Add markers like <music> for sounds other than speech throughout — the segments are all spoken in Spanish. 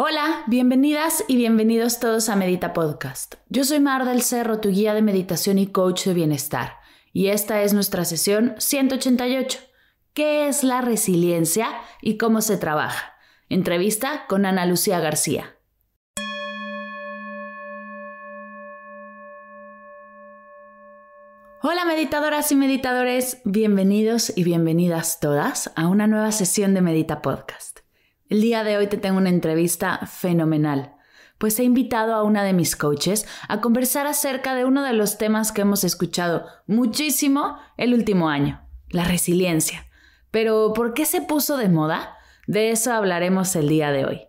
Hola, bienvenidas y bienvenidos todos a Medita Podcast. Yo soy Mar del Cerro, tu guía de meditación y coach de bienestar, y esta es nuestra sesión 188. ¿Qué es la resiliencia y cómo se trabaja? Entrevista con Ana Lucía García. Hola meditadoras y meditadores, bienvenidos y bienvenidas todas a una nueva sesión de Medita Podcast. El día de hoy te tengo una entrevista fenomenal, pues he invitado a una de mis coaches a conversar acerca de uno de los temas que hemos escuchado muchísimo el último año, la resiliencia. Pero, ¿por qué se puso de moda? De eso hablaremos el día de hoy.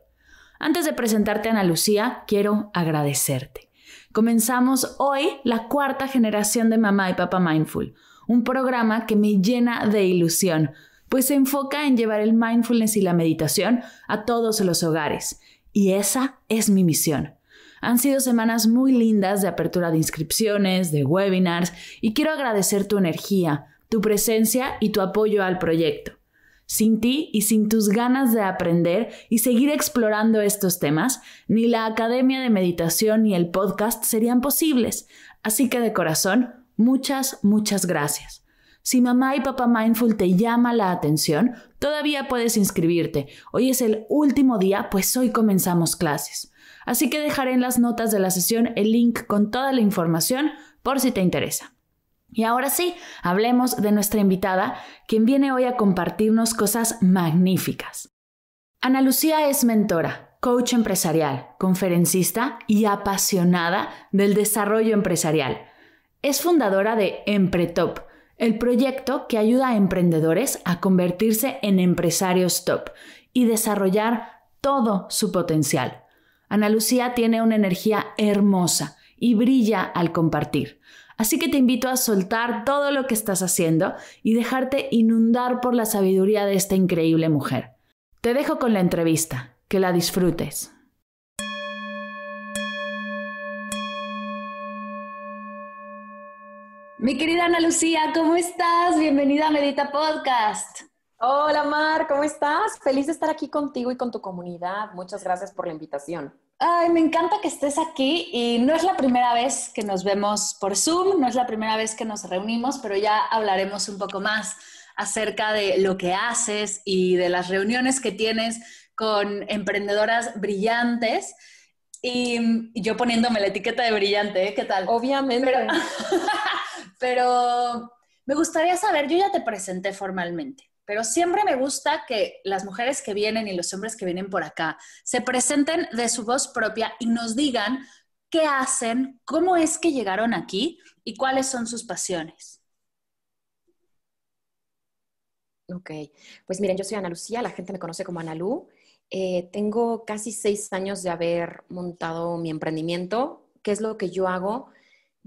Antes de presentarte a Ana Lucía, quiero agradecerte. Comenzamos hoy la cuarta generación de Mamá y Papá Mindful, un programa que me llena de ilusión pues se enfoca en llevar el mindfulness y la meditación a todos los hogares. Y esa es mi misión. Han sido semanas muy lindas de apertura de inscripciones, de webinars, y quiero agradecer tu energía, tu presencia y tu apoyo al proyecto. Sin ti y sin tus ganas de aprender y seguir explorando estos temas, ni la Academia de Meditación ni el podcast serían posibles. Así que de corazón, muchas, muchas gracias. Si mamá y papá mindful te llama la atención, todavía puedes inscribirte. Hoy es el último día, pues hoy comenzamos clases. Así que dejaré en las notas de la sesión el link con toda la información por si te interesa. Y ahora sí, hablemos de nuestra invitada, quien viene hoy a compartirnos cosas magníficas. Ana Lucía es mentora, coach empresarial, conferencista y apasionada del desarrollo empresarial. Es fundadora de Empretop, el proyecto que ayuda a emprendedores a convertirse en empresarios top y desarrollar todo su potencial. Ana Lucía tiene una energía hermosa y brilla al compartir. Así que te invito a soltar todo lo que estás haciendo y dejarte inundar por la sabiduría de esta increíble mujer. Te dejo con la entrevista, que la disfrutes. Mi querida Ana Lucía, ¿cómo estás? Bienvenida a Medita Podcast. Hola Mar, ¿cómo estás? Feliz de estar aquí contigo y con tu comunidad. Muchas gracias por la invitación. Ay, me encanta que estés aquí y no es la primera vez que nos vemos por Zoom, no es la primera vez que nos reunimos, pero ya hablaremos un poco más acerca de lo que haces y de las reuniones que tienes con emprendedoras brillantes. Y yo poniéndome la etiqueta de brillante, ¿eh? ¿qué tal? Obviamente. <laughs> Pero me gustaría saber, yo ya te presenté formalmente, pero siempre me gusta que las mujeres que vienen y los hombres que vienen por acá se presenten de su voz propia y nos digan qué hacen, cómo es que llegaron aquí y cuáles son sus pasiones. Ok, pues miren, yo soy Ana Lucía, la gente me conoce como Analú. Eh, tengo casi seis años de haber montado mi emprendimiento. ¿Qué es lo que yo hago?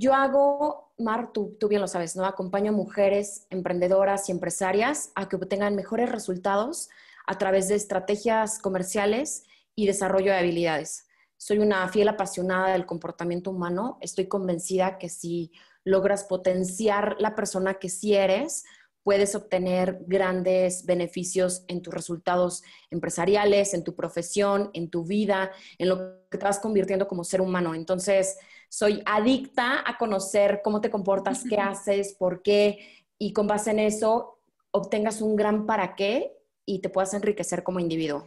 Yo hago, Mar, tú, bien lo sabes, ¿no? Acompaño a mujeres emprendedoras y empresarias a que obtengan mejores resultados a través de estrategias comerciales y desarrollo de habilidades. Soy una fiel apasionada del comportamiento humano. Estoy convencida que si logras potenciar la persona que sí eres, puedes obtener grandes beneficios en tus resultados empresariales, en tu profesión, en tu vida, en lo que te vas convirtiendo como ser humano. Entonces, soy adicta a conocer cómo te comportas, qué <laughs> haces, por qué, y con base en eso obtengas un gran para qué y te puedas enriquecer como individuo.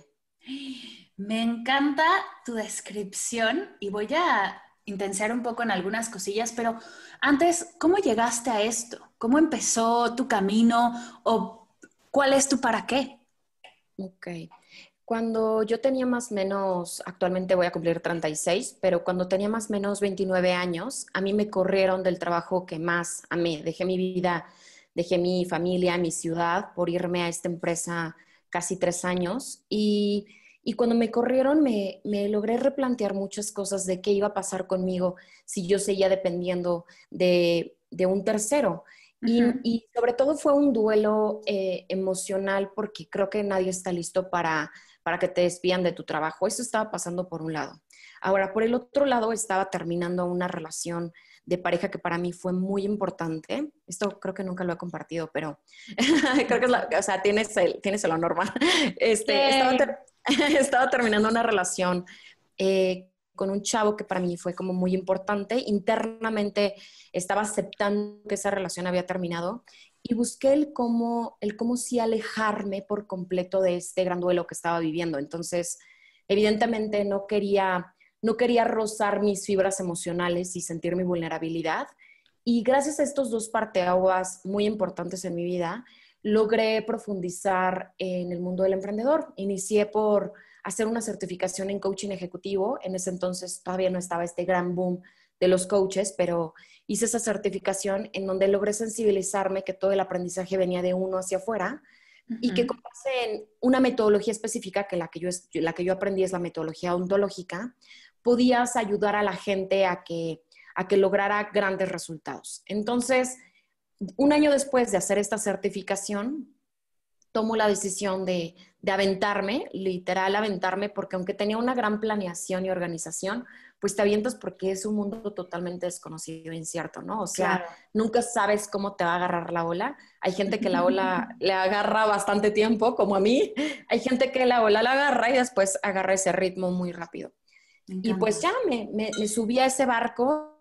Me encanta tu descripción y voy a Intensear un poco en algunas cosillas, pero antes, ¿cómo llegaste a esto? ¿Cómo empezó tu camino o cuál es tu para qué? Ok. Cuando yo tenía más o menos, actualmente voy a cumplir 36, pero cuando tenía más o menos 29 años, a mí me corrieron del trabajo que más amé. Dejé mi vida, dejé mi familia, mi ciudad por irme a esta empresa casi tres años y y cuando me corrieron me, me, logré replantear muchas cosas de qué iba a pasar conmigo si yo seguía dependiendo de, de un tercero. y, sobre todo fue un duelo eh, emocional porque creo que nadie está listo para, para que te despidan de tu trabajo. Eso estaba pasando por un lado. Ahora, por el otro lado, estaba terminando una relación de pareja que para mí fue muy importante. Esto creo que nunca lo he compartido, pero <laughs> creo que es la, o sea, tienes el, tienes el este, estaba, <laughs> estaba terminando una relación eh, con un chavo que para mí fue como muy importante. Internamente estaba aceptando que esa relación había terminado y busqué el cómo, el cómo sí alejarme por completo de este gran duelo que estaba viviendo. Entonces, evidentemente no quería, no quería rozar mis fibras emocionales y sentir mi vulnerabilidad. Y gracias a estos dos parteaguas muy importantes en mi vida, logré profundizar en el mundo del emprendedor. Inicié por hacer una certificación en coaching ejecutivo. En ese entonces todavía no estaba este gran boom de los coaches, pero hice esa certificación en donde logré sensibilizarme que todo el aprendizaje venía de uno hacia afuera y que con una metodología específica, que la que, yo, la que yo aprendí es la metodología ontológica, podías ayudar a la gente a que, a que lograra grandes resultados. Entonces, un año después de hacer esta certificación, tomo la decisión de, aventarme, literal aventarme, porque aunque tenía una gran planeación y organización, pues te avientas porque es un mundo totalmente desconocido e incierto, ¿no? O sea, nunca sabes cómo te va a agarrar la ola. Hay gente que la ola <laughs> le agarra bastante tiempo, como a mí. Hay gente que la ola la agarra y después agarra ese ritmo muy rápido. Y pues ya me subí a ese barco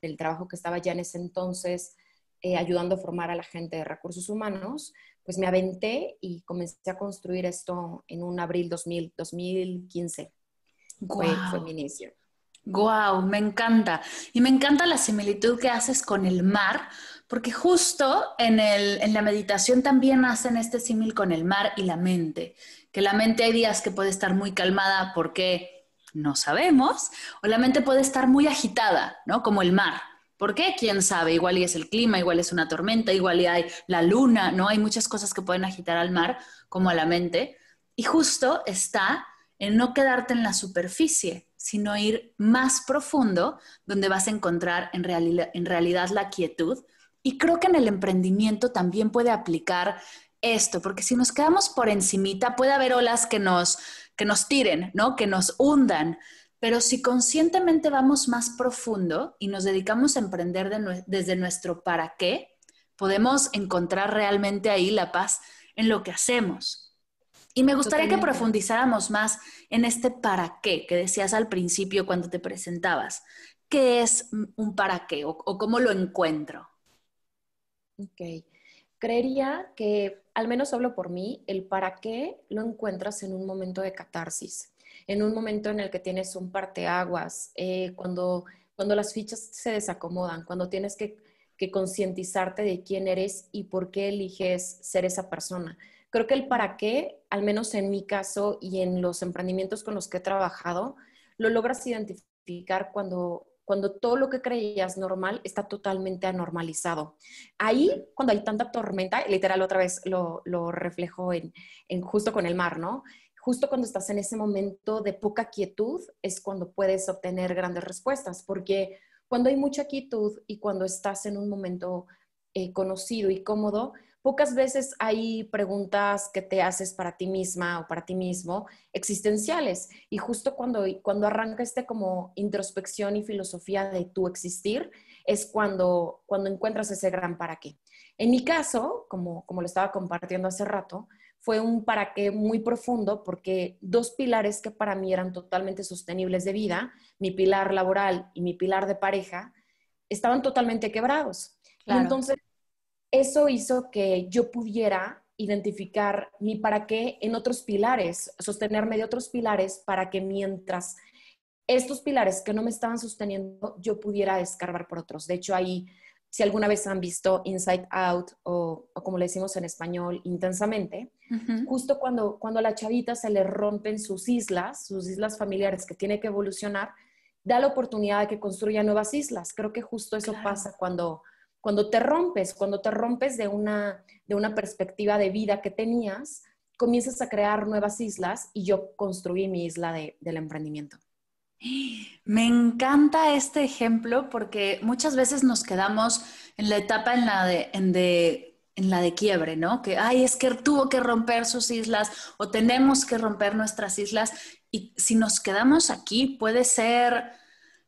del trabajo que estaba ya en ese entonces eh, ayudando a formar a la gente de recursos humanos, pues me aventé y comencé a construir esto en un abril 2000, 2015. Fue, mi inicio. Wow, me encanta. Y me encanta la similitud que haces con el mar, porque justo en, en la meditación también hacen este símil con el mar y la mente, que la mente hay días que puede estar muy calmada porque no sabemos. O la mente puede estar muy agitada, ¿no? Como el mar. ¿Por qué? ¿Quién sabe? Igual y es el clima, igual es una tormenta, igual hay la luna, ¿no? Hay muchas cosas que pueden agitar al mar como a la mente. Y justo está en no quedarte en la superficie, sino ir más profundo, donde vas a encontrar en realidad la quietud. Y creo que en el emprendimiento también puede aplicar esto, porque si nos quedamos por encimita puede haber olas que nos, nos tiren, ¿no? Que nos hundan. Pero si conscientemente vamos más profundo y nos dedicamos a emprender desde nuestro para qué, podemos encontrar realmente ahí la paz en lo que hacemos. Y me gustaría que profundizáramos más en este para qué que decías al principio cuando te presentabas. ¿Qué es un para qué o, cómo lo encuentro? Ok. Creería que al menos hablo por mí, el para qué lo encuentras en un momento de catarsis, en un momento en el que tienes un parteaguas, eh, cuando, cuando las fichas se desacomodan, cuando tienes que, que concientizarte de quién eres y por qué eliges ser esa persona. Creo que el para qué, al menos en mi caso y en los emprendimientos con los que he trabajado, lo logras identificar cuando, cuando todo lo que creías normal está totalmente anormalizado. Ahí, cuando hay tanta tormenta, literal otra vez lo, lo reflejo en, justo con el mar, ¿no? Justo cuando estás en ese momento de poca quietud es cuando puedes obtener grandes respuestas, porque cuando hay mucha quietud y cuando estás en un momento eh, conocido y cómodo, pocas veces hay preguntas que te haces para ti misma o para ti mismo existenciales. Y justo cuando, cuando arranca este como introspección y filosofía de tu existir, es cuando, cuando encuentras ese gran para qué. En mi caso, como, como lo estaba compartiendo hace rato, fue un para qué muy profundo porque dos pilares que para mí eran totalmente sostenibles de vida, mi pilar laboral y mi pilar de pareja, estaban totalmente quebrados. entonces eso hizo que yo pudiera identificar mi para qué en otros pilares, sostenerme de otros pilares para que mientras estos pilares que no me estaban sosteniendo, yo pudiera escarbar por otros. De hecho, ahí, si alguna vez han visto Inside Out o, como le decimos en español, intensamente, justo cuando, cuando a la chavita se le rompen sus islas, sus islas familiares que tiene que evolucionar, da la oportunidad de que construya nuevas islas. Creo que justo eso pasa cuando cuando te rompes, cuando te rompes de una, de una perspectiva de vida que tenías, comienzas a crear nuevas islas y yo construí mi isla del emprendimiento. Me encanta este ejemplo porque muchas veces nos quedamos en la etapa en la de, en de en la de quiebre, ¿no? Que, ay, es que tuvo que romper sus islas o tenemos que romper nuestras islas. Y si nos quedamos aquí, puede ser,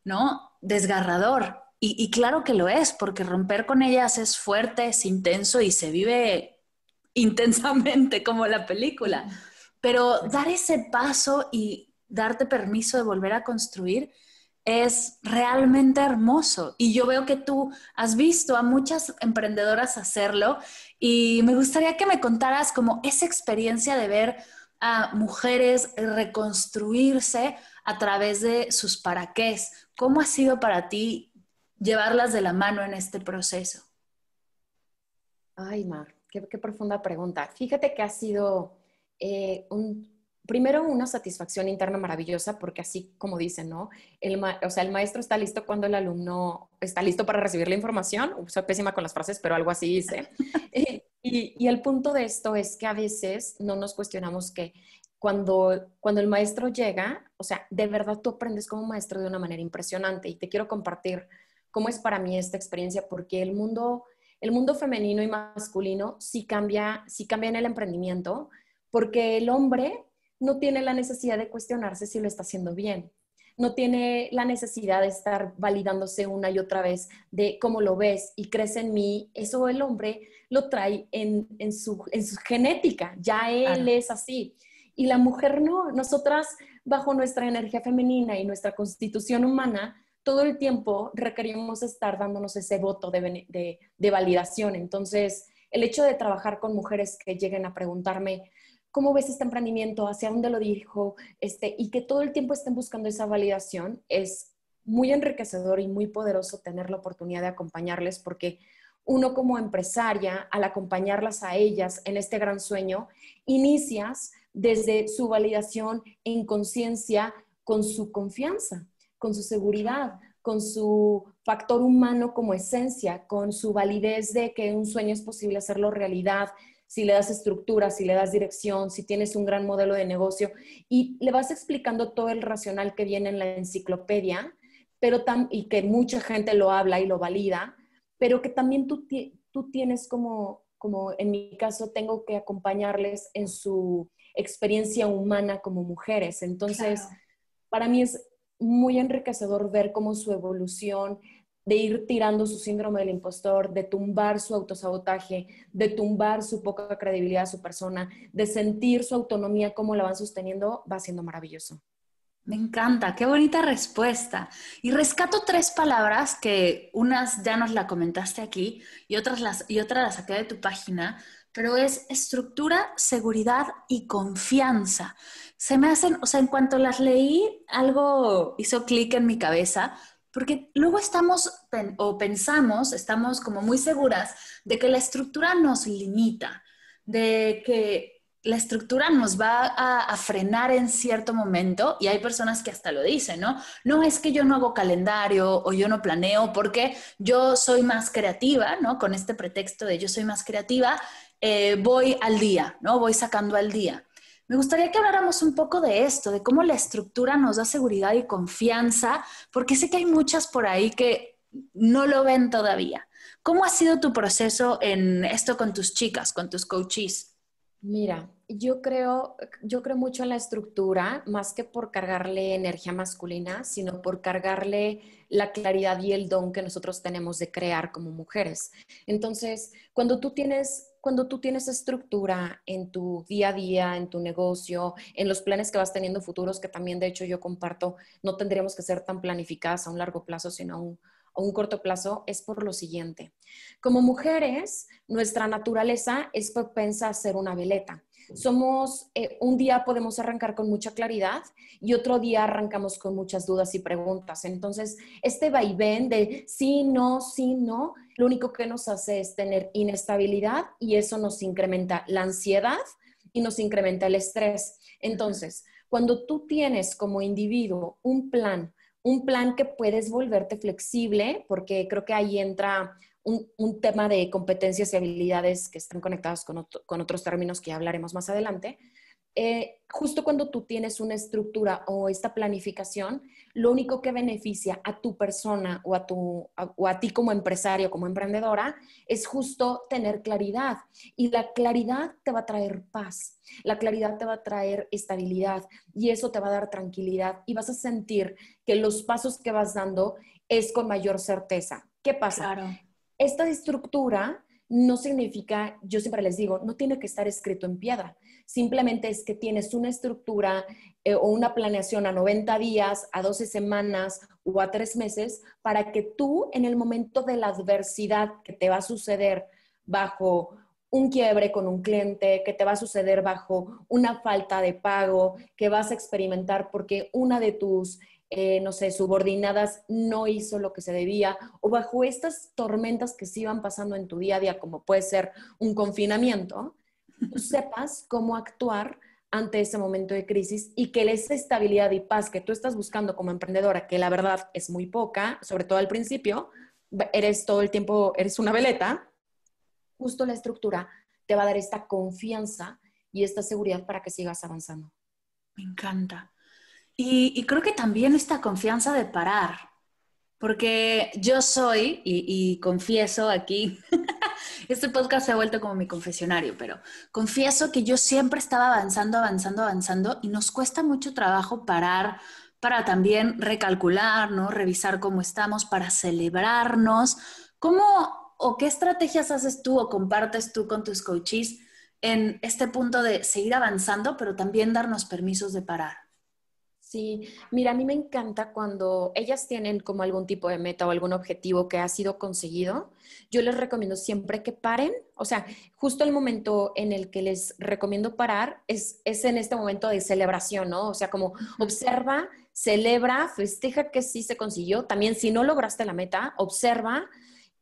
¿no? Desgarrador. Y, claro que lo es, porque romper con ellas es fuerte, es intenso y se vive intensamente <laughs> como la película. Pero dar ese paso y darte permiso de volver a construir es realmente hermoso. Y yo veo que tú has visto a muchas emprendedoras hacerlo y me gustaría que me contaras como esa experiencia de ver a mujeres reconstruirse a través de sus paraqués. ¿Cómo ha sido para ti llevarlas de la mano en este proceso? Ay, Mar, qué, profunda pregunta. Fíjate que ha sido eh, un, primero una satisfacción interna maravillosa, porque así como dicen, ¿no? El o sea, el maestro está listo cuando el alumno está listo para recibir la información. soy pésima con las frases, pero algo así dice. <laughs> y, y, el punto de esto es que a veces no nos cuestionamos que cuando, cuando el maestro llega, o sea, de verdad tú aprendes como maestro de una manera impresionante. Y te quiero compartir cómo es para mí esta experiencia, porque el mundo, el mundo femenino y masculino sí cambia, sí cambia en el emprendimiento, porque el hombre no tiene la necesidad de cuestionarse si lo está haciendo bien, no tiene la necesidad de estar validándose una y otra vez de cómo lo ves y crees en mí, eso el hombre lo trae en, su, su, genética, ya él es así. Y la mujer no, nosotras bajo nuestra energía femenina y nuestra constitución humana, todo el tiempo requerimos estar dándonos ese voto de, validación. Entonces, el hecho de trabajar con mujeres que lleguen a preguntarme, ¿cómo ves este emprendimiento? ¿Hacia dónde lo dirijo? Este, y que todo el tiempo estén buscando esa validación es muy enriquecedor y muy poderoso tener la oportunidad de acompañarles porque uno como empresaria, al acompañarlas a ellas en este gran sueño, inicias desde su validación en conciencia con su confianza con su seguridad, con su factor humano como esencia, con su validez de que un sueño es posible hacerlo realidad, si le das estructura, si le das dirección, si tienes un gran modelo de negocio y le vas explicando todo el racional que viene en la enciclopedia, pero y que mucha gente lo habla y lo valida, pero que también tú, tú tienes como, como, en mi caso, tengo que acompañarles en su experiencia humana como mujeres. Entonces, para mí es muy enriquecedor ver cómo su evolución de ir tirando su síndrome del impostor, de tumbar su autosabotaje, de tumbar su poca credibilidad a su persona, de sentir su autonomía, cómo la van sosteniendo, va siendo maravilloso. Me encanta, qué bonita respuesta. Y rescato tres palabras que unas ya nos la comentaste aquí y otras las, y otras las saqué de tu página, pero es estructura, seguridad y confianza. Se me hacen, o sea, en cuanto las leí, algo hizo clic en mi cabeza, porque luego estamos o pensamos, estamos como muy seguras de que la estructura nos limita, de que la estructura nos va a, frenar en cierto momento y hay personas que hasta lo dicen, ¿no? No es que yo no hago calendario o yo no planeo porque yo soy más creativa, ¿no? Con este pretexto de yo soy más creativa eh, voy al día, ¿no? Voy sacando al día. Me gustaría que habláramos un poco de esto, de cómo la estructura nos da seguridad y confianza, porque sé que hay muchas por ahí que no lo ven todavía. ¿Cómo ha sido tu proceso en esto con tus chicas, con tus coaches? Mira, yo creo, yo creo mucho en la estructura, más que por cargarle energía masculina, sino por cargarle la claridad y el don que nosotros tenemos de crear como mujeres. Entonces, cuando tú tienes cuando tú tienes estructura en tu día a día, en tu negocio, en los planes que vas teniendo futuros, que también de hecho yo comparto, no tendríamos que ser tan planificadas a un largo plazo, sino a un, corto plazo, es por lo siguiente. Como mujeres, nuestra naturaleza es propensa a ser una veleta. Somos, eh, un día podemos arrancar con mucha claridad y otro día arrancamos con muchas dudas y preguntas. Entonces, este vaivén de sí, no, sí, no, lo único que nos hace es tener inestabilidad y eso nos incrementa la ansiedad y nos incrementa el estrés. Entonces, cuando tú tienes como individuo un plan, un plan que puedes volverte flexible, porque creo que ahí entra un, tema de competencias y habilidades que están conectadas con, otros términos que hablaremos más adelante. Eh, justo cuando tú tienes una estructura o esta planificación, lo único que beneficia a tu persona o a, o a ti como empresario, como emprendedora, es justo tener claridad. Y la claridad te va a traer paz, la claridad te va a traer estabilidad y eso te va a dar tranquilidad y vas a sentir que los pasos que vas dando es con mayor certeza. ¿Qué pasa? Claro esta estructura no significa, yo siempre les digo, no tiene que estar escrito en piedra. Simplemente es que tienes una estructura eh, o una planeación a 90 días, a 12 semanas o a 3 meses para que tú en el momento de la adversidad que te va a suceder bajo un quiebre con un cliente, que te va a suceder bajo una falta de pago, que vas a experimentar porque una de tus eh, no sé, subordinadas, no hizo lo que se debía, o bajo estas tormentas que se iban pasando en tu día a día, como puede ser un confinamiento, tú <laughs> sepas cómo actuar ante ese momento de crisis y que esa estabilidad y paz que tú estás buscando como emprendedora, que la verdad es muy poca, sobre todo al principio, eres todo el tiempo, eres una veleta, justo la estructura te va a dar esta confianza y esta seguridad para que sigas avanzando. Me encanta. Y, creo que también esta confianza de parar, porque yo soy, y, confieso aquí, <laughs> este podcast se ha vuelto como mi confesionario, pero confieso que yo siempre estaba avanzando, avanzando, avanzando y nos cuesta mucho trabajo parar para también recalcular, Revisar cómo estamos, para celebrarnos. ¿Cómo o qué estrategias haces tú o compartes tú con tus coaches en este punto de seguir avanzando, pero también darnos permisos de parar? Sí, mira, a mí me encanta cuando ellas tienen como algún tipo de meta o algún objetivo que ha sido conseguido. Yo les recomiendo siempre que paren, o sea, justo el momento en el que les recomiendo parar es, es en este momento de celebración, ¿no? O sea, como observa, celebra, festeja que sí se consiguió. También si no lograste la meta, observa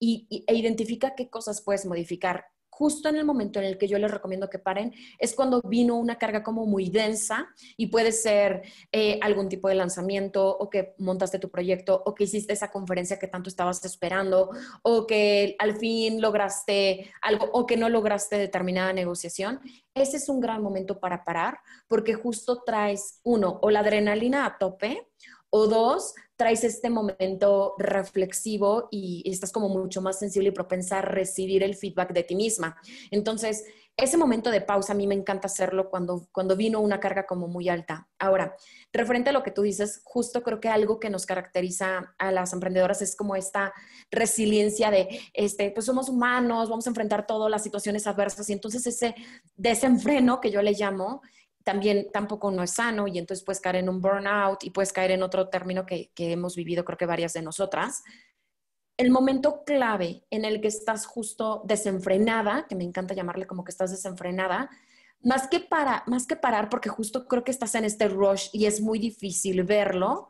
y, e identifica qué cosas puedes modificar justo en el momento en el que yo les recomiendo que paren, es cuando vino una carga como muy densa y puede ser eh, algún tipo de lanzamiento o que montaste tu proyecto o que hiciste esa conferencia que tanto estabas esperando o que al fin lograste algo o que no lograste determinada negociación. Ese es un gran momento para parar porque justo traes uno o la adrenalina a tope o dos, traes este momento reflexivo y estás como mucho más sensible y propensa a recibir el feedback de ti misma. Entonces, ese momento de pausa a mí me encanta hacerlo cuando, cuando vino una carga como muy alta. Ahora, referente a lo que tú dices, justo creo que algo que nos caracteriza a las emprendedoras es como esta resiliencia de, este, pues somos humanos, vamos a enfrentar todas las situaciones adversas y entonces ese desenfreno que yo le llamo, también tampoco no es sano y entonces puedes caer en un burnout y puedes caer en otro término que, que hemos vivido creo que varias de nosotras. El momento clave en el que estás justo desenfrenada, que me encanta llamarle como que estás desenfrenada, más que, para, más que parar, porque justo creo que estás en este rush y es muy difícil verlo,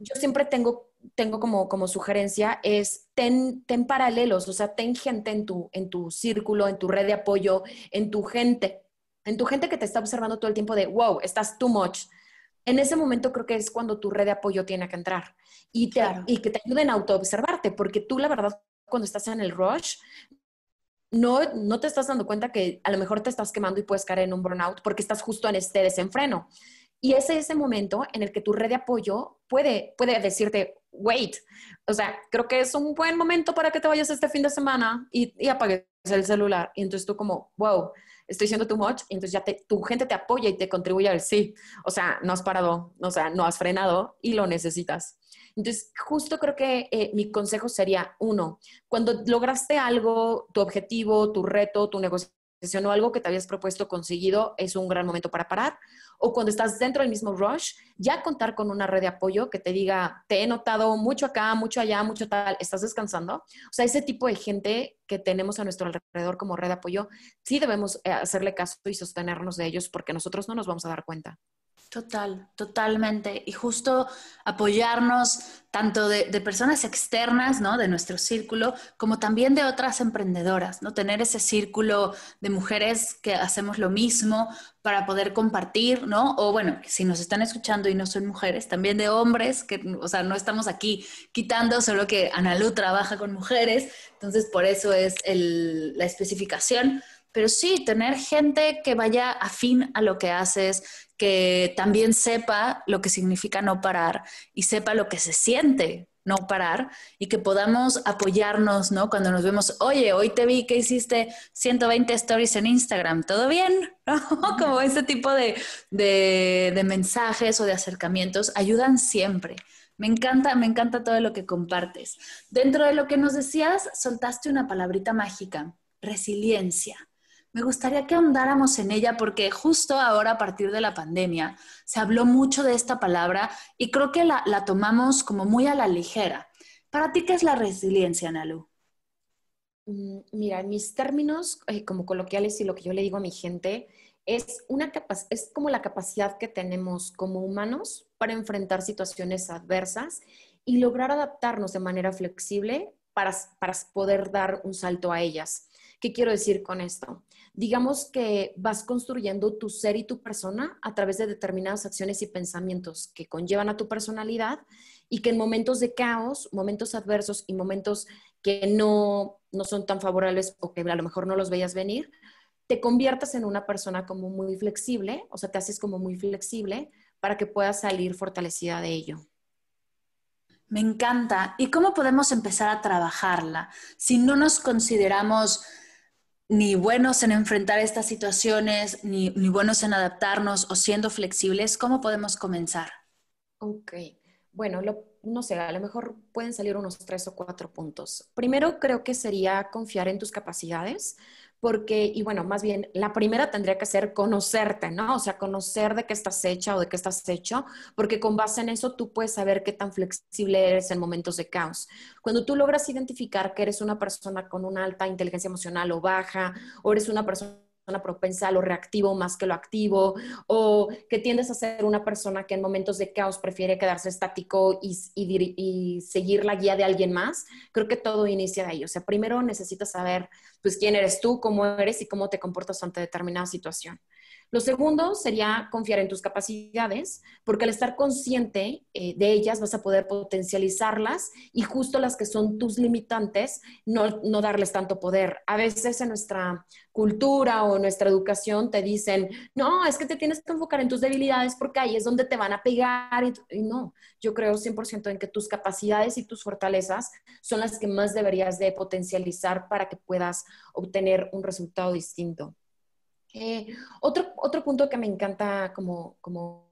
yo siempre tengo, tengo como, como sugerencia es ten, ten paralelos, o sea, ten gente en tu, en tu círculo, en tu red de apoyo, en tu gente en tu gente que te está observando todo el tiempo de, wow, estás too much. En ese momento creo que es cuando tu red de apoyo tiene que entrar y, y que te ayuden a autoobservarte, porque tú la verdad cuando estás en el rush no, no te estás dando cuenta que a lo mejor te estás quemando y puedes caer en un burnout porque estás justo en este desenfreno. Y ese es ese momento en el que tu red de apoyo puede, puede decirte, wait, o sea, creo que es un buen momento para que te vayas este fin de semana y, y apagues el celular. Y entonces tú como, wow, estoy siendo too much, entonces ya tu gente te apoya y te contribuye al sí. O sea, no has parado, o sea, no has frenado y lo necesitas. Entonces, justo creo que eh, mi consejo sería, uno, cuando lograste algo, tu objetivo, tu reto, tu negocio, o algo que te habías propuesto conseguido es un gran momento para parar. O cuando estás dentro del mismo rush, ya contar con una red de apoyo que te diga, te he notado mucho acá, mucho allá, mucho tal, estás descansando. O sea, ese tipo de gente que tenemos a nuestro alrededor como red de apoyo, sí debemos eh, hacerle caso y sostenernos de ellos porque nosotros no nos vamos a dar cuenta. Total, totalmente. Y justo apoyarnos tanto de, personas externas, ¿no? De nuestro círculo, como también de otras emprendedoras, ¿no? Tener ese círculo de mujeres que hacemos lo mismo para poder compartir, ¿no? O bueno, si nos están escuchando y no son mujeres, también de hombres, que, o sea, no estamos aquí quitando, solo que Analu trabaja con mujeres, entonces por eso es la especificación. Pero sí, tener gente que vaya afín a lo que haces, que también sepa lo que significa no parar y sepa lo que se siente no parar y que podamos apoyarnos, ¿no? Cuando nos vemos, oye, hoy te vi que hiciste 120 stories en Instagram, ¿todo bien? <laughs> Como ese tipo de, de, de, mensajes o de acercamientos ayudan siempre. Me encanta, me encanta todo lo que compartes. Dentro de lo que nos decías, soltaste una palabrita mágica, resiliencia me gustaría que andáramos en ella porque justo ahora a partir de la pandemia se habló mucho de esta palabra y creo que la, tomamos como muy a la ligera. ¿Para ti qué es la resiliencia, Nalu? Mm, mira, en mis términos eh, como coloquiales y lo que yo le digo a mi gente, es, una es como la capacidad que tenemos como humanos para enfrentar situaciones adversas y lograr adaptarnos de manera flexible para, para poder dar un salto a ellas. ¿Qué quiero decir con esto? Digamos que vas construyendo tu ser y tu persona a través de determinadas acciones y pensamientos que conllevan a tu personalidad y que en momentos de caos, momentos adversos y momentos que no, son tan favorables o que a lo mejor no los veías venir, te conviertas en una persona como muy flexible, o sea, te haces como muy flexible para que puedas salir fortalecida de ello. Me encanta. ¿Y cómo podemos empezar a trabajarla si no nos consideramos ni buenos en enfrentar estas situaciones, ni, ni, buenos en adaptarnos o siendo flexibles, ¿cómo podemos comenzar? Ok, bueno, no sé, a lo mejor pueden salir unos tres o cuatro puntos. Primero creo que sería confiar en tus capacidades porque, y bueno, más bien, la primera tendría que ser conocerte, ¿no? O sea, conocer de qué estás hecha o de qué estás hecho, porque con base en eso tú puedes saber qué tan flexible eres en momentos de caos. Cuando tú logras identificar que eres una persona con una alta inteligencia emocional o baja, o eres una persona propensa a lo reactivo más que lo activo, o que tiendes a ser una persona que en momentos de caos prefiere quedarse estático y, seguir la guía de alguien más, creo que todo inicia de ahí. O sea, primero necesitas saber, pues, quién eres tú, cómo eres y cómo te comportas ante determinada situación. Lo segundo sería confiar en tus capacidades, porque al estar consciente eh, de ellas vas a poder potencializarlas y justo las que son tus limitantes, no, darles tanto poder. A veces en nuestra cultura o nuestra educación te dicen, no, es que te tienes que enfocar en tus debilidades porque ahí es donde te van a pegar. y no, yo creo 100% en que tus capacidades y tus fortalezas son las que más deberías de potencializar para que puedas obtener un resultado distinto. Eh, otro, otro punto que me encanta como, como,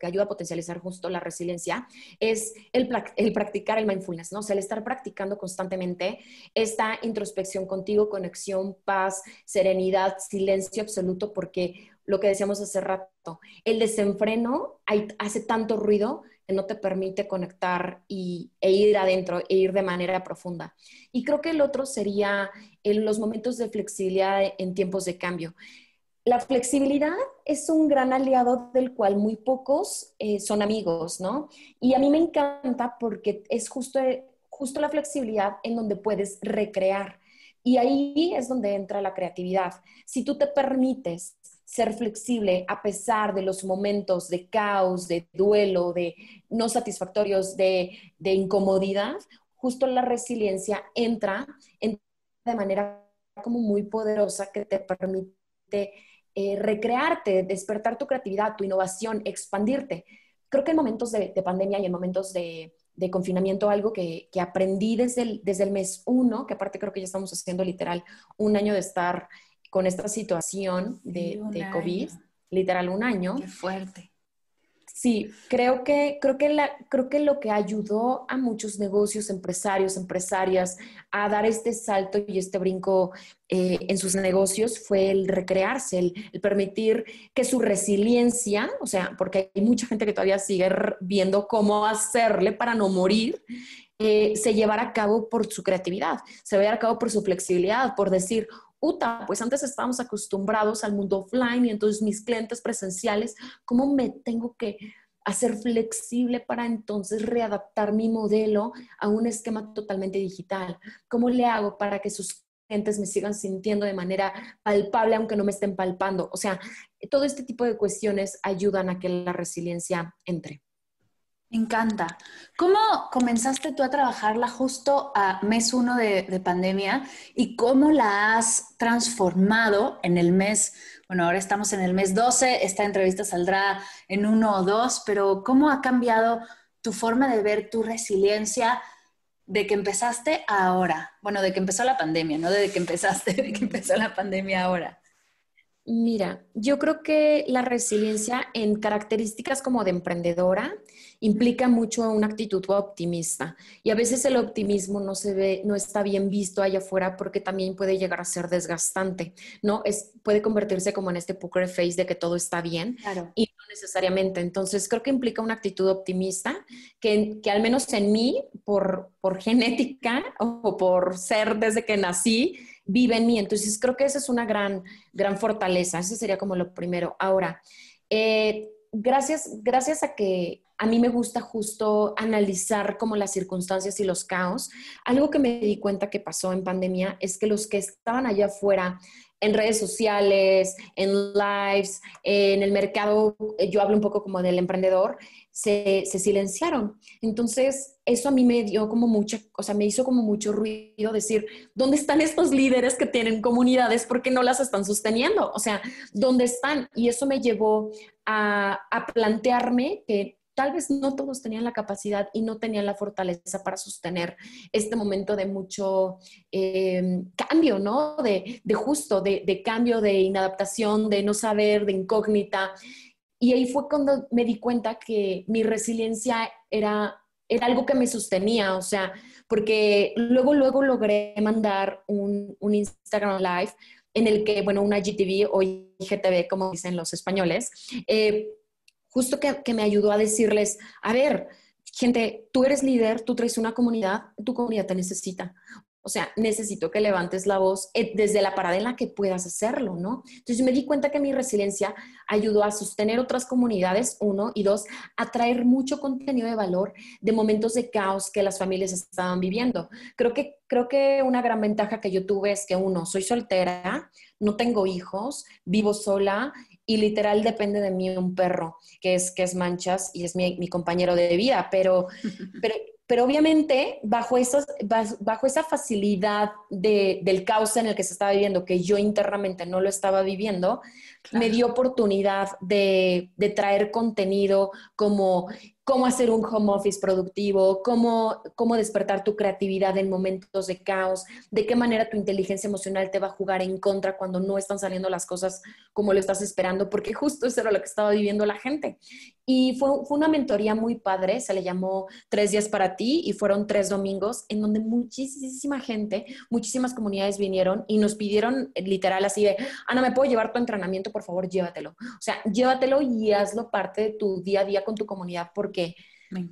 que ayuda a potencializar justo la resiliencia es el, el, practicar el mindfulness, ¿no? el estar practicando constantemente esta introspección contigo, conexión, paz, serenidad, silencio absoluto, porque lo que decíamos hace rato, el desenfreno hace tanto ruido no te permite conectar y, e ir adentro, e ir de manera profunda. Y creo que el otro sería en los momentos de flexibilidad en tiempos de cambio. La flexibilidad es un gran aliado del cual muy pocos eh, son amigos, ¿no? Y a mí me encanta porque es justo, justo la flexibilidad en donde puedes recrear. Y ahí es donde entra la creatividad. Si tú te permites ser flexible a pesar de los momentos de caos, de duelo, de no satisfactorios, de, incomodidad, justo la resiliencia entra, de manera como muy poderosa que te permite eh, recrearte, despertar tu creatividad, tu innovación, expandirte. Creo que en momentos de, pandemia y en momentos de, confinamiento, algo que, aprendí desde desde el mes uno, que aparte creo que ya estamos haciendo literal un año de estar con esta situación de, COVID, literal un año. Qué fuerte. Sí, creo que, creo, que la, creo que lo que ayudó a muchos negocios, empresarios, empresarias a dar este salto y este brinco eh, en sus negocios fue el recrearse, el, permitir que su resiliencia, o sea, porque hay mucha gente que todavía sigue viendo cómo hacerle para no morir, eh, se llevara a cabo por su creatividad, se llevara a cabo por su flexibilidad, por decir, Uta, pues antes estábamos acostumbrados al mundo offline y entonces mis clientes presenciales, ¿cómo me tengo que hacer flexible para entonces readaptar mi modelo a un esquema totalmente digital? ¿Cómo le hago para que sus clientes me sigan sintiendo de manera palpable aunque no me estén palpando? O sea, todo este tipo de cuestiones ayudan a que la resiliencia entre. Me encanta. ¿Cómo comenzaste tú a trabajarla justo a mes uno de, pandemia y cómo la has transformado en el mes? Bueno, ahora estamos en el mes 12, esta entrevista saldrá en uno o dos, pero ¿cómo ha cambiado tu forma de ver tu resiliencia de que empezaste ahora? Bueno, de que empezó la pandemia, no de que empezaste, <laughs> de que empezó la pandemia ahora. Mira, yo creo que la resiliencia en características como de emprendedora implica mucho una actitud optimista y a veces el optimismo no se ve, no está bien visto allá afuera porque también puede llegar a ser desgastante, ¿no? Es, puede convertirse como en este poker face de que todo está bien y no necesariamente. Entonces creo que implica una actitud optimista que, al menos en mí, por genética o por ser desde que nací, vive en mí. Entonces, creo que esa es una gran, fortaleza. ese sería como lo primero. Ahora, eh, gracias, gracias a que a mí me gusta justo analizar como las circunstancias y los caos, algo que me di cuenta que pasó en pandemia es que los que estaban allá afuera en redes sociales, en lives, en el mercado, eh, yo hablo un poco como del emprendedor, se, silenciaron. Entonces, eso a mí me dio como mucha, o sea, me hizo como mucho ruido decir, ¿dónde están estos líderes que tienen comunidades? porque no las están sosteniendo? O sea, ¿dónde están? Y eso me llevó a, a plantearme que tal vez no todos tenían la capacidad y no tenían la fortaleza para sostener este momento de mucho eh, cambio, ¿no? De, de justo, de, de cambio, de inadaptación, de no saber, de incógnita. Y ahí fue cuando me di cuenta que mi resiliencia era era algo que me sostenía, o sea, porque luego, luego logré mandar un, un, Instagram Live en el que, bueno, una GTV o IGTV, como dicen los españoles, eh, justo que, me ayudó a decirles, a ver, gente, tú eres líder, tú traes una comunidad, tu comunidad te necesita. O sea, necesito que levantes la voz eh, desde la parada en la que puedas hacerlo, ¿no? Entonces me di cuenta que mi resiliencia ayudó a sostener otras comunidades, uno, y dos, a traer mucho contenido de valor de momentos de caos que las familias estaban viviendo. Creo que, creo que una gran ventaja que yo tuve es que, uno, soy soltera, no tengo hijos, vivo sola, y literal depende de mí un perro, que es, que es Manchas y es mi, compañero de vida, pero, <laughs> pero, pero obviamente bajo, esos, bajo esa facilidad del caos en el que se estaba viviendo, que yo internamente no lo estaba viviendo, me dio oportunidad de, de traer contenido como cómo hacer un home office productivo, cómo, cómo despertar tu creatividad en momentos de caos, de qué manera tu inteligencia emocional te va a jugar en contra cuando no están saliendo las cosas como lo estás esperando, porque justo eso era lo que estaba viviendo la gente. Y fue, fue una mentoría muy padre, se le llamó Tres días para ti y fueron tres domingos en donde muchísima gente, muchísimas comunidades vinieron y nos pidieron eh, literal así de, Ana, ¿me puedo llevar tu entrenamiento? Por favor, llévatelo. O sea, llévatelo y hazlo parte de tu día a día con tu comunidad porque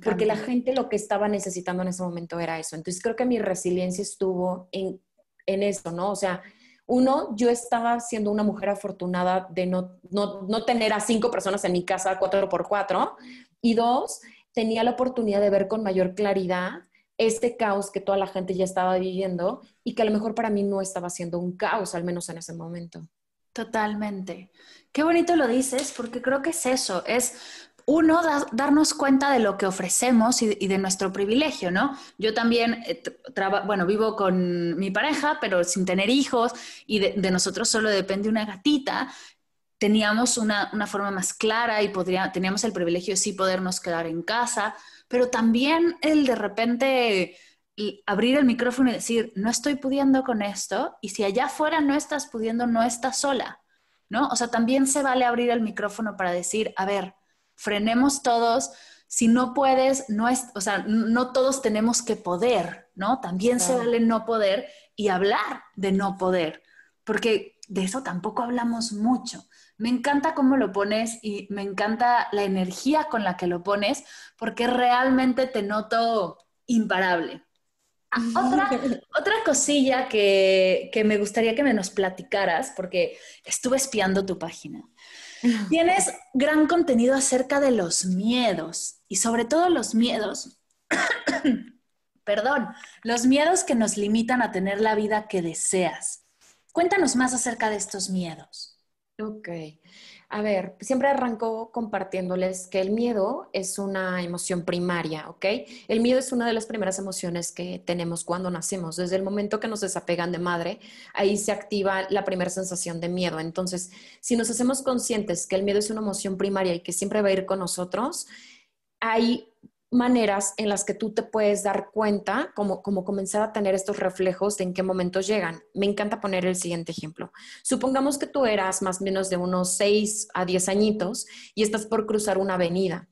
porque, la gente lo que estaba necesitando en ese momento era eso. Entonces creo que mi resiliencia estuvo en, en eso, ¿no? O sea, uno, yo estaba siendo una mujer afortunada de no, no, no tener a cinco personas en mi casa cuatro por cuatro. Y dos, tenía la oportunidad de ver con mayor claridad este caos que toda la gente ya estaba viviendo y que a lo mejor para mí no estaba siendo un caos, al menos en ese momento. Totalmente. Qué bonito lo dices, porque creo que es eso, es uno, darnos cuenta de lo que ofrecemos y, de nuestro privilegio, ¿no? Yo también, eh, bueno, vivo con mi pareja, pero sin tener hijos y de, nosotros solo depende una gatita. Teníamos una, forma más clara y podría, teníamos el privilegio de sí podernos quedar en casa, pero también el de repente abrir el micrófono y decir, no estoy pudiendo con esto, y si allá afuera no estás pudiendo, no estás sola, ¿no? O sea, también se vale abrir el micrófono para decir, a ver, frenemos todos. Si no puedes, no es, o sea, no todos tenemos que poder, ¿no? También se vale no poder y hablar de no poder, porque de eso tampoco hablamos mucho. Me encanta cómo lo pones y me encanta la energía con la que lo pones, porque realmente te noto imparable. Ah, otra, cosilla que, que me gustaría que me nos platicaras, porque estuve espiando tu página <laughs> Tienes gran contenido acerca de los miedos y sobre todo los miedos, <coughs> perdón, los miedos que nos limitan a tener la vida que deseas. Cuéntanos más acerca de estos miedos. Ok. A ver, siempre arranco compartiéndoles que el miedo es una emoción primaria, ¿ok? El miedo es una de las primeras emociones que tenemos cuando nacemos. Desde el momento que nos desapegan de madre, ahí se activa la primera sensación de miedo. Entonces, si nos hacemos conscientes que el miedo es una emoción primaria y que siempre va a ir con nosotros, hay maneras en las que tú te puedes dar cuenta, como, comenzar a tener estos reflejos de en qué momentos llegan. Me encanta poner el siguiente ejemplo. Supongamos que tú eras más o menos de unos 6 a 10 añitos y estás por cruzar una avenida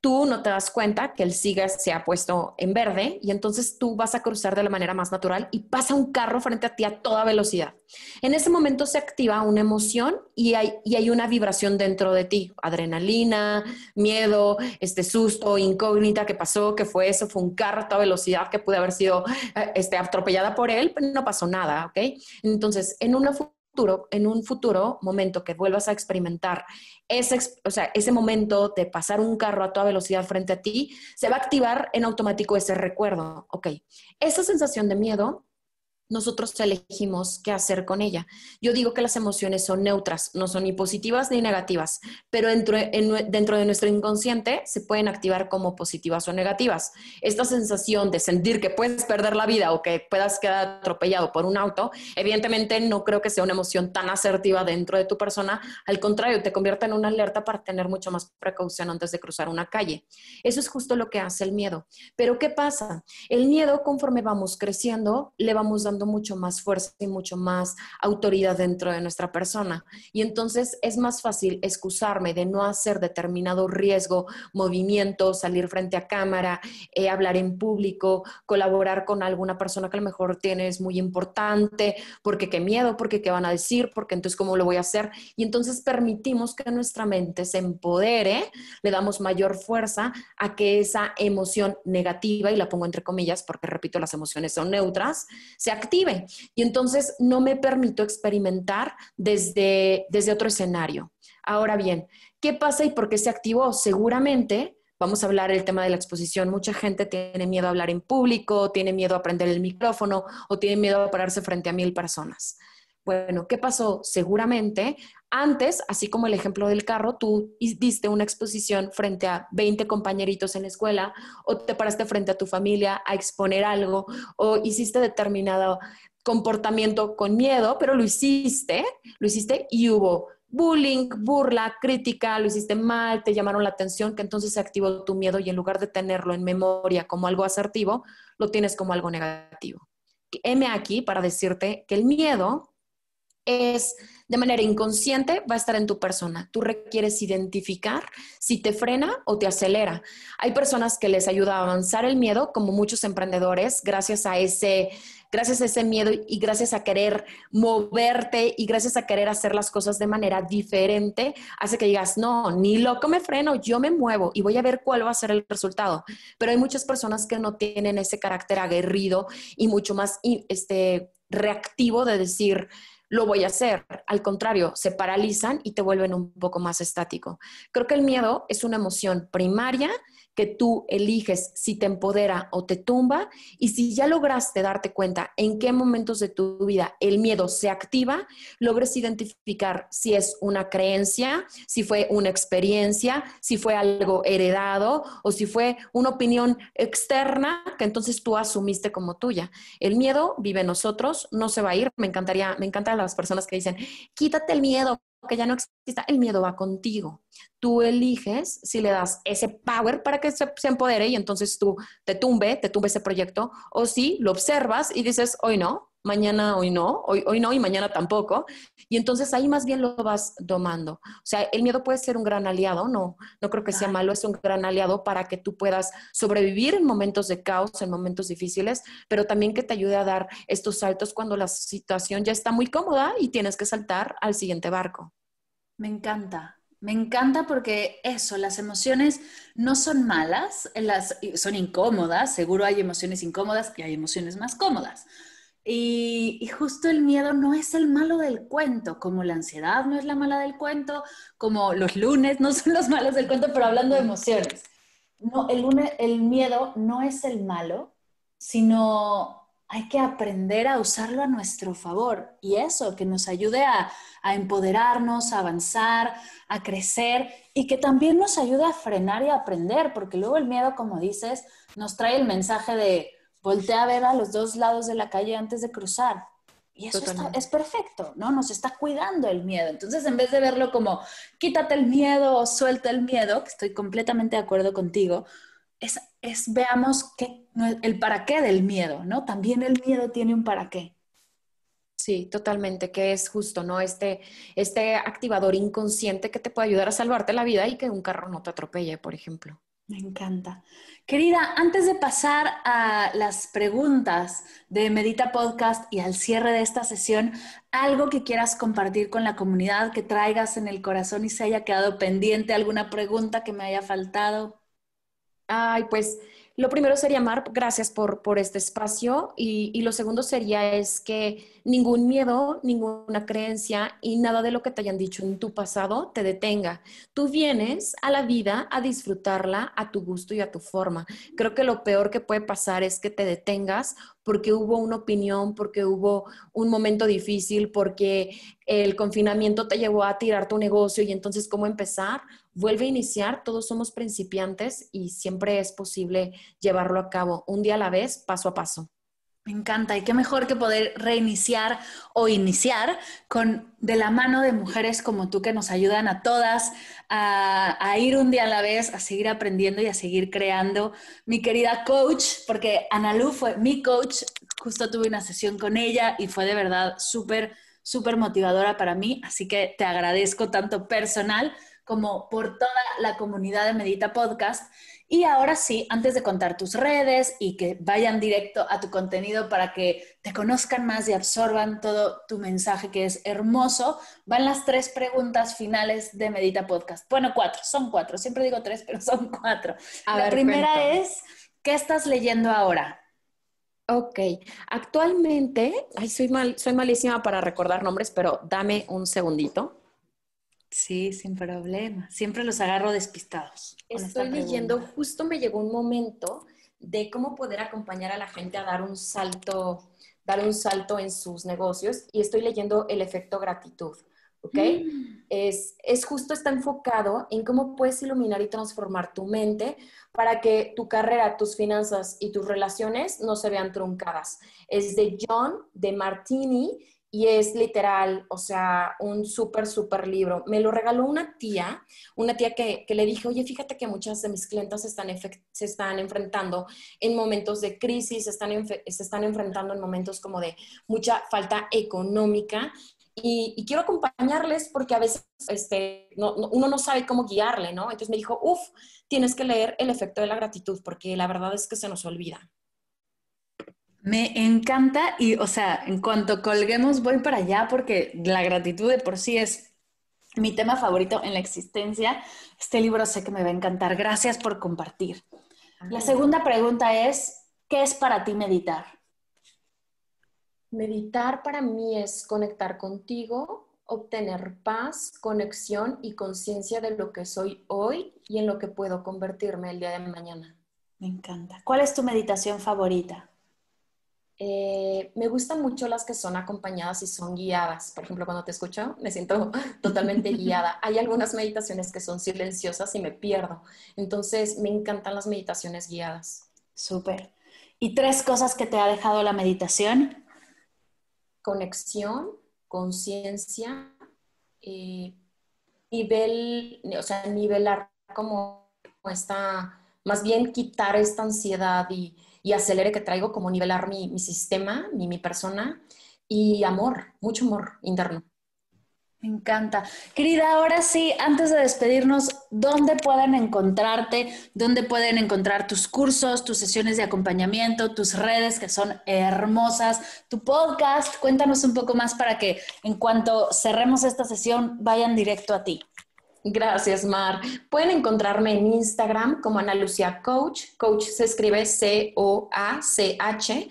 tú no te das cuenta que el siga se ha puesto en verde y entonces tú vas a cruzar de la manera más natural y pasa un carro frente a ti a toda velocidad. En ese momento se activa una emoción y hay, hay una vibración dentro de ti, adrenalina, miedo, este susto, incógnita, que pasó, que fue eso, fue un carro a toda velocidad que pude haber sido eh, este, atropellada por él, pero no pasó nada, ¿ok? Entonces, en una en un futuro momento que vuelvas a experimentar ese, o sea, ese momento de pasar un carro a toda velocidad frente a ti, se va a activar en automático ese recuerdo. Ok, esa sensación de miedo nosotros elegimos qué hacer con ella. Yo digo que las emociones son neutras, no son ni positivas ni negativas, pero dentro, dentro de nuestro inconsciente se pueden activar como positivas o negativas. Esta sensación de sentir que puedes perder la vida o que puedas quedar atropellado por un auto, evidentemente no creo que sea una emoción tan asertiva dentro de tu persona, al contrario, te convierte en una alerta para tener mucho más precaución antes de cruzar una calle. Eso es justo lo que hace el miedo. Pero ¿qué pasa? El miedo, conforme vamos creciendo, le vamos dando mucho más fuerza y mucho más autoridad dentro de nuestra persona. Y entonces es más fácil excusarme de no hacer determinado riesgo, movimiento, salir frente a cámara, eh, hablar en público, colaborar con alguna persona que a lo mejor tiene es muy importante, porque qué miedo, porque qué van a decir, porque entonces cómo lo voy a hacer. Y entonces permitimos que nuestra mente se empodere, le damos mayor fuerza a que esa emoción negativa, y la pongo entre comillas porque repito, las emociones son neutras, se active y entonces no me permito experimentar desde, otro escenario. Ahora bien, ¿qué pasa y por qué se activó? Seguramente vamos a hablar el tema de la exposición. Mucha gente tiene miedo a hablar en público, tiene miedo a prender el micrófono o tiene miedo a pararse frente a mil personas. Bueno, ¿qué pasó? Seguramente antes, así como el ejemplo del carro, tú diste una exposición frente a 20 compañeritos en la escuela o te paraste frente a tu familia a exponer algo o hiciste determinado comportamiento con miedo, pero lo hiciste, lo hiciste y hubo bullying, burla, crítica, lo hiciste mal, te llamaron la atención, que entonces se activó tu miedo y en lugar de tenerlo en memoria como algo asertivo, lo tienes como algo negativo. M aquí para decirte que el miedo es de manera inconsciente, va a estar en tu persona. Tú requieres identificar si te frena o te acelera. Hay personas que les ayuda a avanzar el miedo, como muchos emprendedores, gracias a ese, gracias a ese miedo y gracias a querer moverte y gracias a querer hacer las cosas de manera diferente, hace que digas, no, ni loco me freno, yo me muevo y voy a ver cuál va a ser el resultado. Pero hay muchas personas que no tienen ese carácter aguerrido y mucho más este, reactivo de decir, lo voy a hacer. Al contrario, se paralizan y te vuelven un poco más estático. Creo que el miedo es una emoción primaria que tú eliges si te empodera o te tumba y si ya lograste darte cuenta en qué momentos de tu vida el miedo se activa, logres identificar si es una creencia, si fue una experiencia, si fue algo heredado o si fue una opinión externa que entonces tú asumiste como tuya. El miedo vive en nosotros, no se va a ir. Me encantaría, me encantan las personas que dicen, quítate el miedo, que ya no exista, el miedo va contigo. Tú eliges si le das ese power para que se, empodere y entonces tú te tumbe, te tumbe ese proyecto, o si lo observas y dices, hoy no, mañana hoy no, hoy, hoy no y mañana tampoco. Y entonces ahí más bien lo vas domando. O sea, el miedo puede ser un gran aliado, no, no creo que sea malo, es un gran aliado para que tú puedas sobrevivir en momentos de caos, en momentos difíciles, pero también que te ayude a dar estos saltos cuando la situación ya está muy cómoda y tienes que saltar al siguiente barco. Me encanta, me encanta porque eso, las emociones no son malas, las, son incómodas, seguro hay emociones incómodas y hay emociones más cómodas. Y, justo el miedo no es el malo del cuento, como la ansiedad no es la mala del cuento, como los lunes no son los malos del cuento, pero hablando de emociones. No, el, miedo no es el malo, sino hay que aprender a usarlo a nuestro favor y eso, que nos ayude a, a empoderarnos, a avanzar, a crecer y que también nos ayude a frenar y a aprender, porque luego el miedo, como dices, nos trae el mensaje de voltea a ver a los dos lados de la calle antes de cruzar. Y eso es perfecto, ¿no? Nos está cuidando el miedo. Entonces, en vez de verlo como quítate el miedo o suelta el miedo, que estoy completamente de acuerdo contigo, es, veamos qué, el para qué del miedo, ¿no? También el miedo tiene un para qué. Sí, totalmente, que es justo, ¿no? Este, este activador inconsciente que te puede ayudar a salvarte la vida y que un carro no te atropelle, por ejemplo. Me encanta. Querida, antes de pasar a las preguntas de Medita Podcast y al cierre de esta sesión, algo que quieras compartir con la comunidad, que traigas en el corazón y se haya quedado pendiente, alguna pregunta que me haya faltado. Ay, pues lo primero sería, Mar, gracias por, por este espacio. Y, y, lo segundo sería es que ningún miedo, ninguna creencia y nada de lo que te hayan dicho en tu pasado te detenga. Tú vienes a la vida a disfrutarla a tu gusto y a tu forma. Creo que lo peor que puede pasar es que te detengas porque hubo una opinión, porque hubo un momento difícil, porque el confinamiento te llevó a tirar tu negocio y entonces cómo empezar, vuelve a iniciar, todos somos principiantes y siempre es posible llevarlo a cabo, un día a la vez, paso a paso. Me encanta, y qué mejor que poder reiniciar o iniciar con de la mano de mujeres como tú que nos ayudan a todas a, ir un día a la vez, a seguir aprendiendo y a seguir creando. Mi querida coach, porque Analu fue mi coach, justo tuve una sesión con ella y fue de verdad súper, súper motivadora para mí, así que te agradezco tanto personal como por toda la comunidad de Medita Podcast y ahora sí, antes de contar tus redes y que vayan directo a tu contenido para que te conozcan más y absorban todo tu mensaje que es hermoso, van las tres preguntas finales de Medita Podcast. Bueno, cuatro, son cuatro, siempre digo tres, pero son cuatro. La primera es, ¿qué estás leyendo ahora? Ok, actualmente, soy, soy malísima para recordar nombres, pero dame un segundito. Sí, sin problema. Siempre los agarro despistados. Estoy leyendo, justo me llegó un momento de cómo poder acompañar a la gente a dar un salto, dar un salto en sus negocios y estoy leyendo el efecto gratitud. ¿ok? Mm. Es, es, justo, está enfocado en cómo puedes iluminar y transformar tu mente para que tu carrera, tus finanzas y tus relaciones no se vean truncadas. Es de John de Martini y es literal, o sea, un súper, súper libro. Me lo regaló una tía, una tía que, le dije, oye, fíjate que muchas de mis clientas se están, se están enfrentando en momentos de crisis, se están, se están enfrentando en momentos como de mucha falta económica. Y, quiero acompañarles porque a veces este, uno no sabe cómo guiarle, ¿no? Entonces me dijo, uff, tienes que leer El efecto de la gratitud porque la verdad es que se nos olvida. Me encanta y, o sea, en cuanto colguemos voy para allá porque la gratitud de por sí es mi tema favorito en la existencia. Este libro sé que me va a encantar. Gracias por compartir. La segunda pregunta es, ¿qué es para ti meditar? Meditar para mí es conectar contigo, obtener paz, conexión y conciencia de lo que soy hoy y en lo que puedo convertirme el día de mañana. Me encanta. ¿Cuál es tu meditación favorita? Eh, me gustan mucho las que son acompañadas y son guiadas. Por ejemplo, cuando te escucho, me siento <laughs> totalmente guiada. Hay algunas meditaciones que son silenciosas y me pierdo. Entonces, me encantan las meditaciones guiadas. Súper. ¿Y tres cosas que te ha dejado la meditación? Conexión, conciencia, eh, nivel, o sea, nivelar como esta, más bien quitar esta ansiedad y y acelere que traigo, como nivelar mi, sistema, mi, mi persona y amor, mucho amor interno. Me encanta. Querida, ahora sí, antes de despedirnos, ¿dónde pueden encontrarte? ¿Dónde pueden encontrar tus cursos, tus sesiones de acompañamiento, tus redes que son hermosas, tu podcast? Cuéntanos un poco más para que en cuanto cerremos esta sesión vayan directo a ti. Gracias, Mar. Pueden encontrarme en Instagram como Ana Coach. Coach se escribe C-O-A-C-H.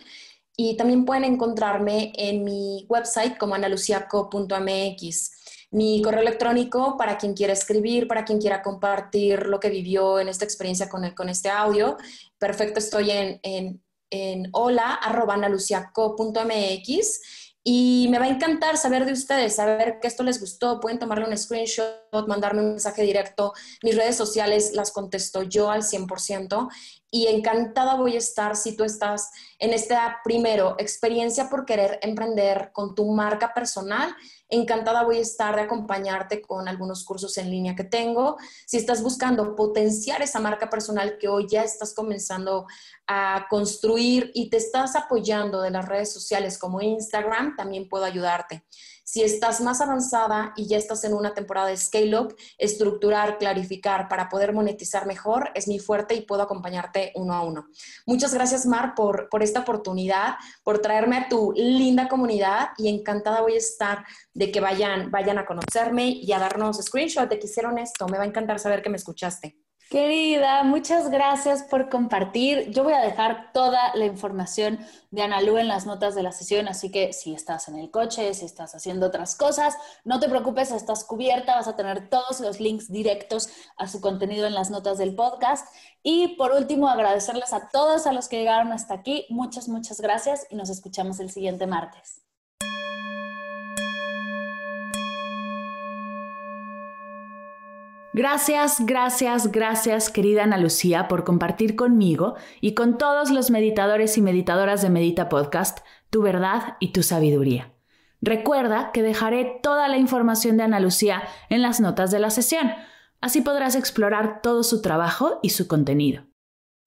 Y también pueden encontrarme en mi website como analuciaco.mx. Mi correo electrónico para quien quiera escribir, para quien quiera compartir lo que vivió en esta experiencia con, este audio. Perfecto, estoy en, en, en hola.analuciaco.mx y me va a encantar saber de ustedes, saber que esto les gustó. Pueden tomarle un screenshot, mandarme un mensaje directo. Mis redes sociales las contesto yo al 100%. Y encantada voy a estar si tú estás en esta primero experiencia por querer emprender con tu marca personal Encantada voy a estar de acompañarte con algunos cursos en línea que tengo. Si estás buscando potenciar esa marca personal que hoy ya estás comenzando a construir y te estás apoyando de las redes sociales como Instagram, también puedo ayudarte. Si estás más avanzada y ya estás en una temporada de scale-up, estructurar, clarificar para poder monetizar mejor es mi fuerte y puedo acompañarte uno a uno. Muchas gracias, Mar, por, por esta oportunidad, por traerme a tu linda comunidad y encantada voy a estar de que vayan, vayan a conocerme y a darnos screenshot de que hicieron esto. Me va a encantar saber que me escuchaste. Querida, muchas gracias por compartir. Yo voy a dejar toda la información de Ana Lu en las notas de la sesión, así que si estás en el coche, si estás haciendo otras cosas, no te preocupes, estás cubierta, vas a tener todos los links directos a su contenido en las notas del podcast. Y por último, agradecerles a todos a los que llegaron hasta aquí. Muchas, muchas gracias y nos escuchamos el siguiente martes. Gracias, gracias, gracias querida Ana Lucía por compartir conmigo y con todos los meditadores y meditadoras de Medita Podcast tu verdad y tu sabiduría. Recuerda que dejaré toda la información de Ana Lucía en las notas de la sesión, así podrás explorar todo su trabajo y su contenido.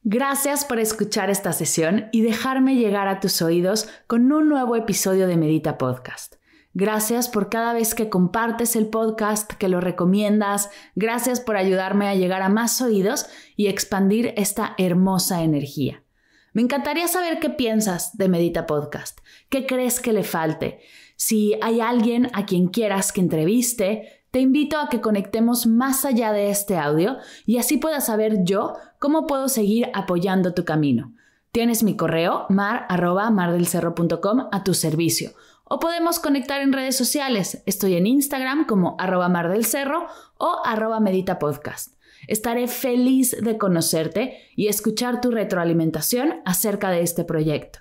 Gracias por escuchar esta sesión y dejarme llegar a tus oídos con un nuevo episodio de Medita Podcast. Gracias por cada vez que compartes el podcast, que lo recomiendas. Gracias por ayudarme a llegar a más oídos y expandir esta hermosa energía. Me encantaría saber qué piensas de Medita Podcast, qué crees que le falte. Si hay alguien a quien quieras que entreviste, te invito a que conectemos más allá de este audio y así pueda saber yo cómo puedo seguir apoyando tu camino. Tienes mi correo mar@mardelcerro.com a tu servicio. O podemos conectar en redes sociales. Estoy en Instagram como arroba mar del cerro o arroba medita podcast. Estaré feliz de conocerte y escuchar tu retroalimentación acerca de este proyecto.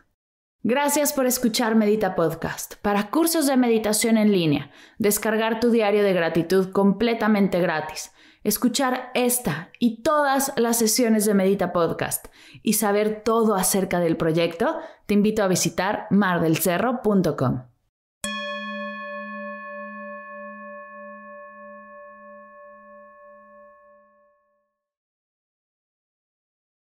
Gracias por escuchar Medita Podcast. Para cursos de meditación en línea, descargar tu diario de gratitud completamente gratis, escuchar esta y todas las sesiones de Medita Podcast y saber todo acerca del proyecto, te invito a visitar mardelcerro.com.